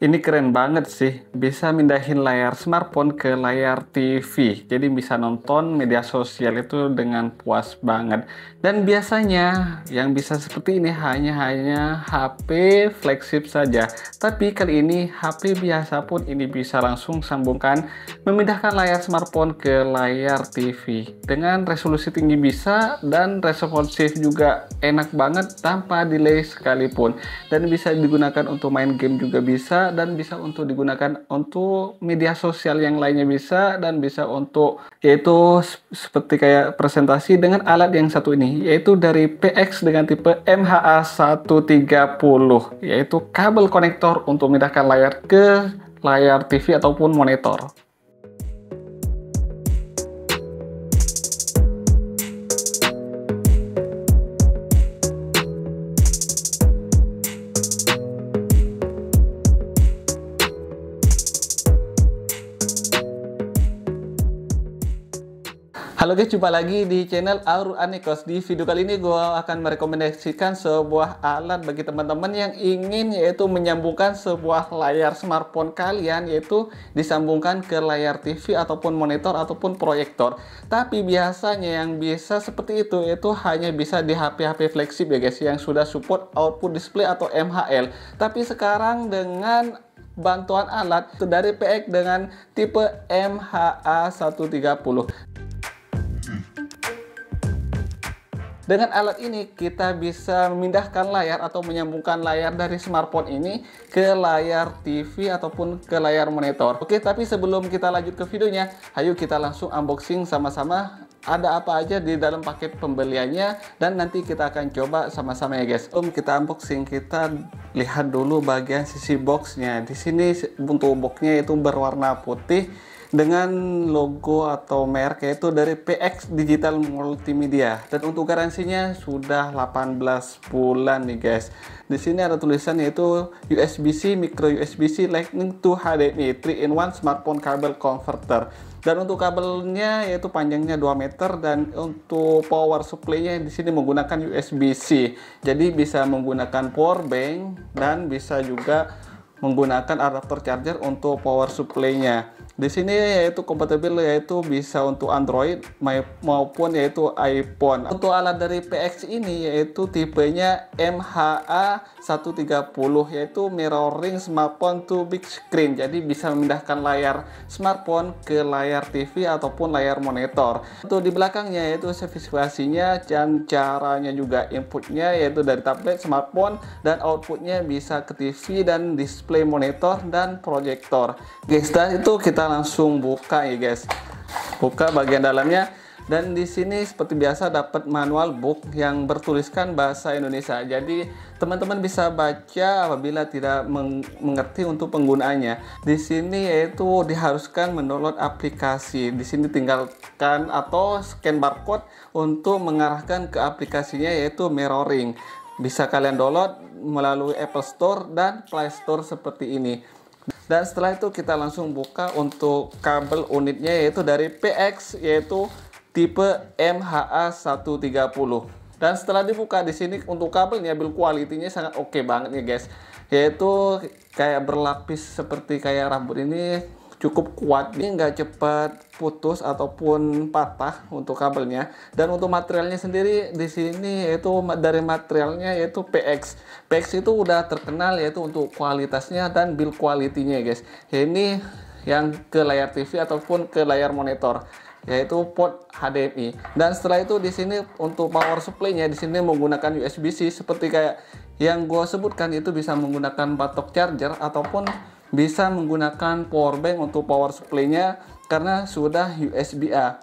ini keren banget sih, bisa mindahin layar smartphone ke layar TV. Jadi bisa nonton media sosial itu dengan puas banget. Dan biasanya yang bisa seperti ini hanya hanya HP flagship saja. Tapi kali ini HP biasa pun ini bisa langsung sambungkan memindahkan layar smartphone ke layar TV dengan resolusi tinggi bisa dan responsif juga enak banget tanpa delay sekalipun. Dan bisa digunakan untuk main game juga bisa dan bisa untuk digunakan untuk media sosial yang lainnya bisa dan bisa untuk yaitu seperti kayak presentasi dengan alat yang satu ini yaitu dari PX dengan tipe MHA130 yaitu kabel konektor untuk memindahkan layar ke layar TV ataupun monitor. Halo guys, jumpa lagi di channel Aur Anikos. Di video kali ini gue akan merekomendasikan sebuah alat bagi teman-teman yang ingin yaitu menyambungkan sebuah layar smartphone kalian yaitu disambungkan ke layar TV ataupun monitor ataupun proyektor. Tapi biasanya yang bisa seperti itu itu hanya bisa di HP-HP flagship ya guys yang sudah support output display atau MHL. Tapi sekarang dengan bantuan alat dari PX dengan tipe MHA130. Dengan alat ini kita bisa memindahkan layar atau menyambungkan layar dari smartphone ini ke layar TV ataupun ke layar monitor. Oke, tapi sebelum kita lanjut ke videonya, ayo kita langsung unboxing sama-sama ada apa aja di dalam paket pembeliannya dan nanti kita akan coba sama-sama ya guys. Om kita unboxing, kita lihat dulu bagian sisi boxnya. Di sini untuk boxnya itu berwarna putih dengan logo atau merek yaitu dari PX Digital Multimedia dan untuk garansinya sudah 18 bulan nih guys. Di sini ada tulisan yaitu USB-C, micro USB-C, Lightning to HDMI 3 in 1 smartphone kabel converter. Dan untuk kabelnya yaitu panjangnya 2 meter dan untuk power supply-nya di sini menggunakan USB-C. Jadi bisa menggunakan power bank dan bisa juga menggunakan adapter charger untuk power supply-nya. Di sini yaitu kompatibel yaitu bisa untuk Android maupun yaitu iPhone. Untuk alat dari PX ini yaitu tipenya MHA130 yaitu mirroring smartphone to big screen. Jadi bisa memindahkan layar smartphone ke layar TV ataupun layar monitor. Untuk di belakangnya yaitu spesifikasinya dan caranya juga inputnya yaitu dari tablet, smartphone dan outputnya bisa ke TV dan display monitor dan proyektor. dan itu kita langsung buka ya guys buka bagian dalamnya dan di sini seperti biasa dapat manual book yang bertuliskan bahasa Indonesia jadi teman-teman bisa baca apabila tidak meng mengerti untuk penggunaannya di sini yaitu diharuskan mendownload aplikasi di sini tinggalkan atau scan barcode untuk mengarahkan ke aplikasinya yaitu mirroring bisa kalian download melalui Apple Store dan Play Store seperti ini dan setelah itu kita langsung buka untuk kabel unitnya yaitu dari PX yaitu tipe MHA130. Dan setelah dibuka di sini untuk kabelnya build quality-nya sangat oke okay banget ya guys. Yaitu kayak berlapis seperti kayak rambut ini cukup kuat dia nggak cepat putus ataupun patah untuk kabelnya dan untuk materialnya sendiri di sini yaitu dari materialnya yaitu PX PX itu udah terkenal yaitu untuk kualitasnya dan build quality-nya guys ini yang ke layar TV ataupun ke layar monitor yaitu port HDMI. Dan setelah itu di sini untuk power supply-nya di sini menggunakan USB-C seperti kayak yang gue sebutkan itu bisa menggunakan batok charger ataupun bisa menggunakan power bank untuk power supply-nya karena sudah USB-A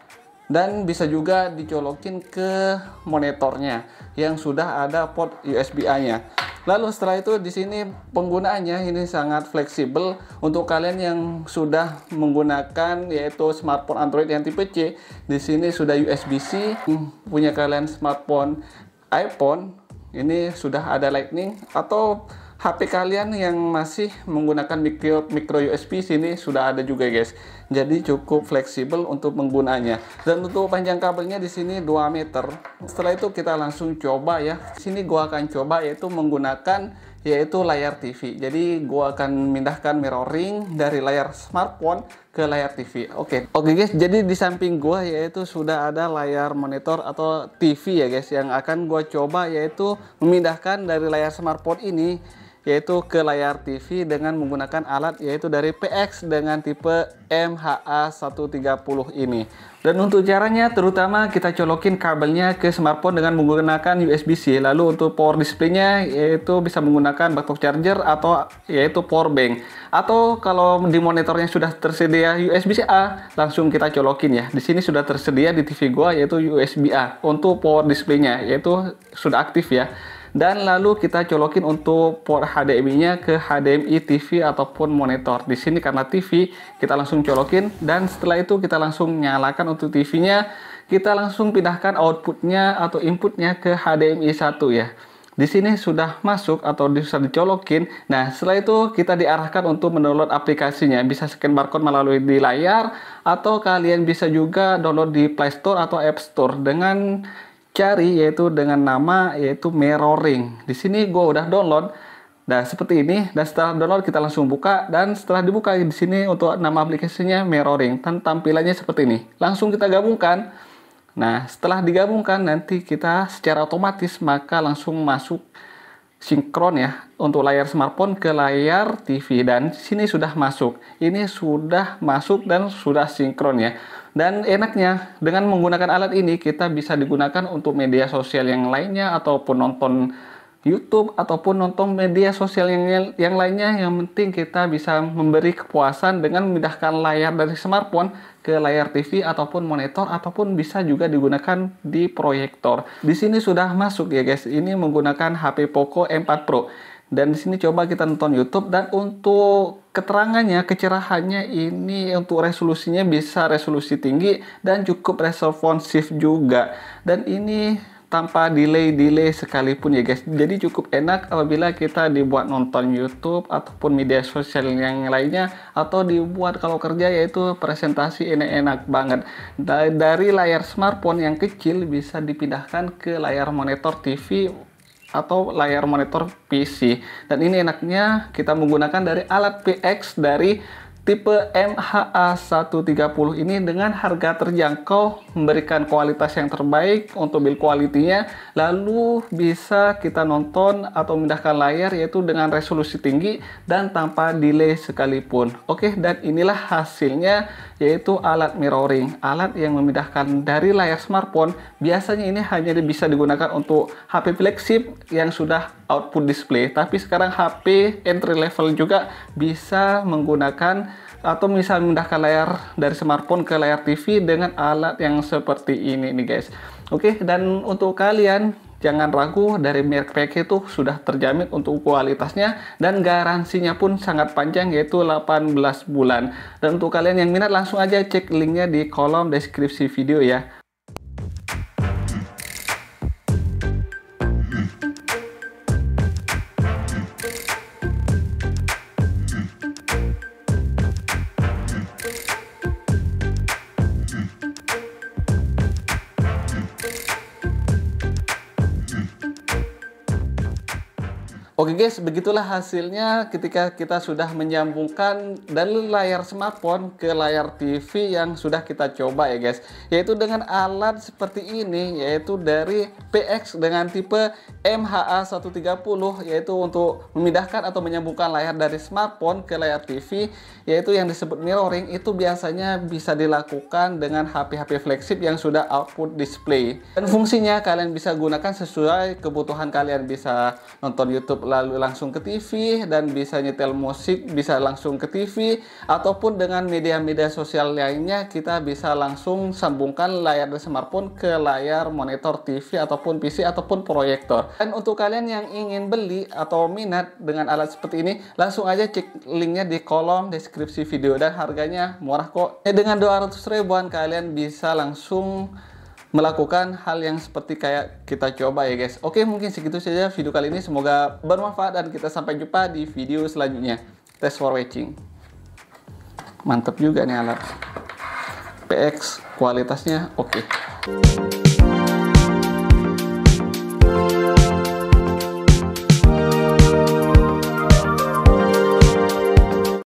dan bisa juga dicolokin ke monitornya yang sudah ada port USB-A-nya. Lalu setelah itu di sini penggunaannya ini sangat fleksibel untuk kalian yang sudah menggunakan yaitu smartphone Android yang tipe C. Di sini sudah USB-C, punya kalian smartphone iPhone ini sudah ada Lightning atau HP kalian yang masih menggunakan micro, micro USB sini sudah ada juga guys. Jadi cukup fleksibel untuk penggunaannya. Dan untuk panjang kabelnya di sini 2 meter. Setelah itu kita langsung coba ya. Sini gua akan coba yaitu menggunakan yaitu layar TV. Jadi gua akan pindahkan mirroring dari layar smartphone ke layar TV. Oke. Okay. Oke okay guys, jadi di samping gua yaitu sudah ada layar monitor atau TV ya guys yang akan gua coba yaitu memindahkan dari layar smartphone ini yaitu ke layar TV dengan menggunakan alat yaitu dari PX dengan tipe MHA130 ini. Dan untuk caranya terutama kita colokin kabelnya ke smartphone dengan menggunakan USB-C. Lalu untuk power display-nya yaitu bisa menggunakan laptop charger atau yaitu power bank. Atau kalau di monitornya sudah tersedia USB-A, langsung kita colokin ya. Di sini sudah tersedia di TV gua yaitu USB-A untuk power display-nya yaitu sudah aktif ya dan lalu kita colokin untuk port HDMI-nya ke HDMI TV ataupun monitor. Di sini karena TV kita langsung colokin dan setelah itu kita langsung nyalakan untuk TV-nya. Kita langsung pindahkan outputnya atau inputnya ke HDMI 1 ya di sini sudah masuk atau sudah dicolokin. Nah, setelah itu kita diarahkan untuk mendownload aplikasinya. Bisa scan barcode melalui di layar atau kalian bisa juga download di Play Store atau App Store dengan cari yaitu dengan nama yaitu mirroring. Di sini gue udah download. Nah seperti ini dan setelah download kita langsung buka dan setelah dibuka di sini untuk nama aplikasinya mirroring dan tampilannya seperti ini. Langsung kita gabungkan. Nah setelah digabungkan nanti kita secara otomatis maka langsung masuk sinkron ya untuk layar smartphone ke layar TV dan sini sudah masuk ini sudah masuk dan sudah sinkron ya dan enaknya dengan menggunakan alat ini kita bisa digunakan untuk media sosial yang lainnya ataupun nonton YouTube ataupun nonton media sosial yang yang lainnya yang penting kita bisa memberi kepuasan dengan memindahkan layar dari smartphone ke layar TV ataupun monitor ataupun bisa juga digunakan di proyektor. Di sini sudah masuk ya guys. Ini menggunakan HP Poco M4 Pro. Dan di sini coba kita nonton YouTube dan untuk keterangannya, kecerahannya ini untuk resolusinya bisa resolusi tinggi dan cukup responsif juga. Dan ini tanpa delay-delay sekalipun ya guys. Jadi cukup enak apabila kita dibuat nonton YouTube ataupun media sosial yang lainnya atau dibuat kalau kerja yaitu presentasi ini enak banget. dari layar smartphone yang kecil bisa dipindahkan ke layar monitor TV atau layar monitor PC. Dan ini enaknya kita menggunakan dari alat PX dari Tipe MHA130 ini dengan harga terjangkau memberikan kualitas yang terbaik untuk build quality-nya lalu bisa kita nonton atau memindahkan layar yaitu dengan resolusi tinggi dan tanpa delay sekalipun. Oke, dan inilah hasilnya yaitu alat mirroring. Alat yang memindahkan dari layar smartphone biasanya ini hanya bisa digunakan untuk HP flagship yang sudah output display, tapi sekarang HP entry level juga bisa menggunakan atau misalnya memindahkan layar dari smartphone ke layar TV dengan alat yang seperti ini nih guys. Oke, dan untuk kalian jangan ragu dari merek PK itu sudah terjamin untuk kualitasnya dan garansinya pun sangat panjang yaitu 18 bulan. Dan untuk kalian yang minat langsung aja cek linknya di kolom deskripsi video ya. Oke guys, begitulah hasilnya ketika kita sudah menyambungkan dari layar smartphone ke layar TV yang sudah kita coba ya guys. Yaitu dengan alat seperti ini, yaitu dari PX dengan tipe MHA130, yaitu untuk memindahkan atau menyambungkan layar dari smartphone ke layar TV, yaitu yang disebut mirroring itu biasanya bisa dilakukan dengan HP-HP flagship yang sudah output display. Dan fungsinya kalian bisa gunakan sesuai kebutuhan kalian, bisa nonton YouTube lah lalu langsung ke TV dan bisa nyetel musik bisa langsung ke TV ataupun dengan media-media sosial lainnya kita bisa langsung sambungkan layar dari smartphone ke layar monitor TV ataupun PC ataupun proyektor. Dan untuk kalian yang ingin beli atau minat dengan alat seperti ini langsung aja cek linknya di kolom deskripsi video dan harganya murah kok. Eh, dengan 200 ribuan kalian bisa langsung melakukan hal yang seperti kayak kita coba ya guys. Oke mungkin segitu saja video kali ini semoga bermanfaat dan kita sampai jumpa di video selanjutnya. Test for watching. Mantap juga nih alat. PX kualitasnya oke. Okay.